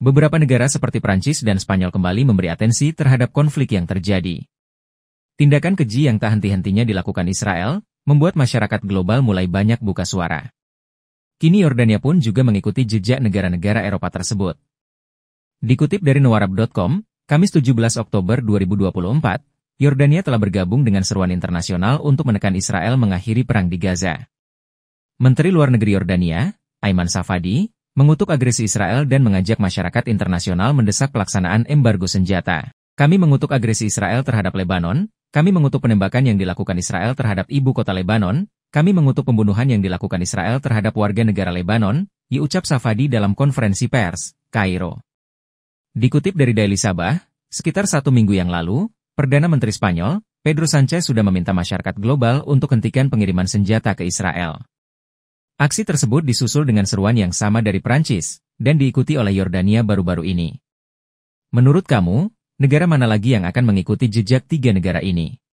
Beberapa negara seperti Prancis dan Spanyol kembali memberi atensi terhadap konflik yang terjadi. Tindakan keji yang tak henti-hentinya dilakukan Israel, membuat masyarakat global mulai banyak buka suara. Kini Yordania pun juga mengikuti jejak negara-negara Eropa tersebut. Dikutip dari nuwarab.com, Kamis 17 Oktober 2024, Yordania telah bergabung dengan seruan internasional untuk menekan Israel mengakhiri perang di Gaza. Menteri Luar Negeri Yordania, Aiman Safadi, mengutuk agresi Israel dan mengajak masyarakat internasional mendesak pelaksanaan embargo senjata. Kami mengutuk agresi Israel terhadap Lebanon, kami mengutuk penembakan yang dilakukan Israel terhadap ibu kota Lebanon, kami mengutuk pembunuhan yang dilakukan Israel terhadap warga negara Lebanon, diucap Safadi dalam konferensi pers, Kairo. Dikutip dari Daily Sabah, sekitar satu minggu yang lalu, Perdana Menteri Spanyol, Pedro Sanchez sudah meminta masyarakat global untuk hentikan pengiriman senjata ke Israel. Aksi tersebut disusul dengan seruan yang sama dari Prancis, dan diikuti oleh Yordania baru-baru ini. Menurut kamu, negara mana lagi yang akan mengikuti jejak tiga negara ini?